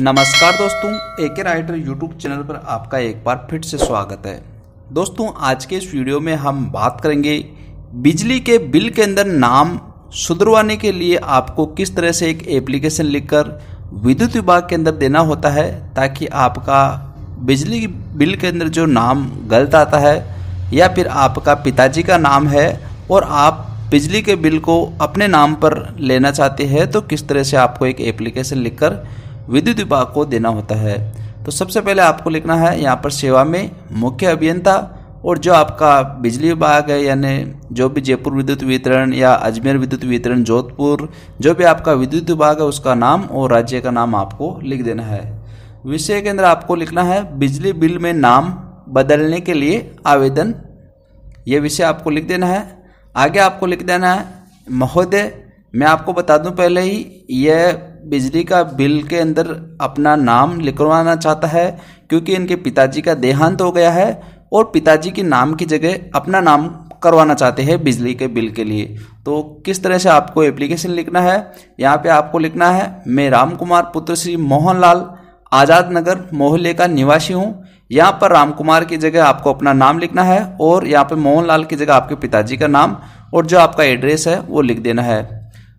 नमस्कार दोस्तों एके writer YouTube channel पर आपका एक बार फिर से स्वागत है दोस्तों आज के इस वीडियो में हम बात करेंगे बिजली के बिल के अंदर नाम सुधरवाने के लिए आपको किस तरह से एक एप्लीकेशन लिखकर विद्युत विभाग के अंदर देना होता है ताकि आपका बिजली बिल के अंदर जो नाम गलत आता है या फिर आपका पिताजी का नाम है और आप बिजली के बिल को अपने नाम पर लेना चाहते हैं तो किस तरह से आपको एक एप्लीकेशन लिखकर विद्युत विभाग को देना होता है तो सबसे पहले आपको लिखना है यहाँ पर सेवा में मुख्य अभियंता और जो आपका बिजली विभाग है यानी जो भी जयपुर विद्युत वितरण या अजमेर विद्युत वितरण जोधपुर जो भी आपका विद्युत विभाग है उसका नाम और राज्य का नाम आपको लिख देना है विषय के अंदर आपको लिखना है बिजली बिल में नाम बदलने के लिए आवेदन ये विषय आपको लिख देना है आगे आपको लिख देना है महोदय मैं आपको बता दूं पहले ही यह बिजली का बिल के अंदर अपना नाम लिखवाना चाहता है क्योंकि इनके पिताजी का देहांत हो गया है और पिताजी के नाम की जगह अपना नाम करवाना चाहते हैं बिजली के बिल के लिए तो किस तरह से आपको एप्लीकेशन लिखना है यहाँ पे आपको लिखना है मैं राम कुमार पुत्र श्री मोहनलाल आज़ाद नगर मोहल्ले का निवासी हूँ यहाँ पर राम कुमार की जगह आपको अपना नाम लिखना है और यहाँ पर मोहनलाल की जगह आपके पिताजी का नाम और जो आपका एड्रेस है वो लिख देना है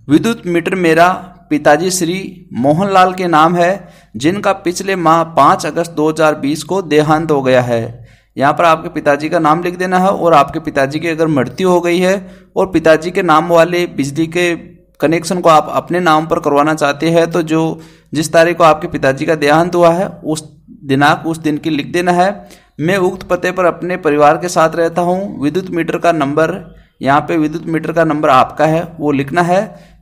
विद्युत मीटर मेरा पिताजी श्री मोहनलाल के नाम है जिनका पिछले माह पाँच अगस्त 2020 को देहांत हो गया है यहाँ पर आपके पिताजी का नाम लिख देना है और आपके पिताजी की अगर मृत्यु हो गई है और पिताजी के नाम वाले बिजली के कनेक्शन को आप अपने नाम पर करवाना चाहते हैं तो जो जिस तारीख को आपके पिताजी का देहांत हुआ है उस दिनांक उस दिन की लिख देना है मैं उक्त पते पर अपने परिवार के साथ रहता हूँ विद्युत मीटर का नंबर यहाँ पे विद्युत मीटर का नंबर आपका है वो लिखना है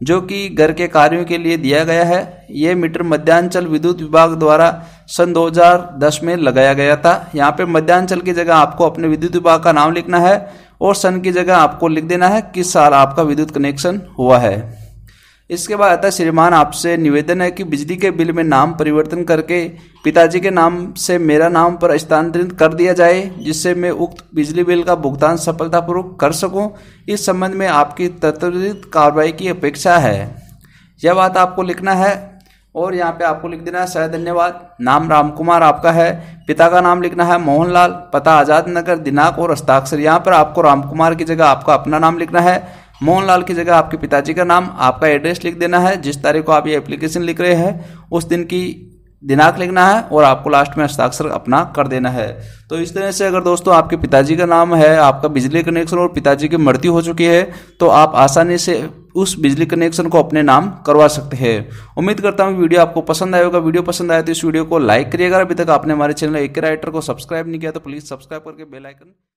जो कि घर के कार्यों के लिए दिया गया है ये मीटर मध्यांचल विद्युत विभाग द्वारा सन 2010 में लगाया गया था यहाँ पे मध्यांचल की जगह आपको अपने विद्युत विभाग का नाम लिखना है और सन की जगह आपको लिख देना है किस साल आपका विद्युत कनेक्शन हुआ है इसके बाद आता है श्रीमान आपसे निवेदन है कि बिजली के बिल में नाम परिवर्तन करके पिताजी के नाम से मेरा नाम पर स्थानांतरित कर दिया जाए जिससे मैं उक्त बिजली बिल का भुगतान सफलतापूर्वक कर सकूं इस संबंध में आपकी तत्वित कार्रवाई की अपेक्षा है यह बात आपको लिखना है और यहाँ पे आपको लिख देना है सह धन्यवाद नाम राम कुमार आपका है पिता का नाम लिखना है मोहनलाल पता आज़ाद नगर दिनाक और हस्ताक्षर यहाँ पर आपको राम कुमार की जगह आपका अपना नाम लिखना है मोहनलाल की जगह आपके पिताजी का नाम आपका एड्रेस लिख देना है जिस तारीख को आप ये एप्लीकेशन लिख रहे हैं उस दिन की दिनांक लिखना है और आपको लास्ट में हस्ताक्षर अपना कर देना है तो इस तरह से अगर दोस्तों आपके पिताजी का नाम है आपका बिजली कनेक्शन और पिताजी की मृत्यु हो चुकी है तो आप आसानी से उस बिजली कनेक्शन को अपने नाम करवा सकते हैं उम्मीद करता हूँ वीडियो आपको पसंद आएगा वीडियो पसंद आए तो इस वीडियो को लाइक करिएगा अभी तक आपने हमारे चैनल एक राइटर को सब्सक्राइब नहीं किया तो प्लीज़ सब्सक्राइब करके बेलाइकन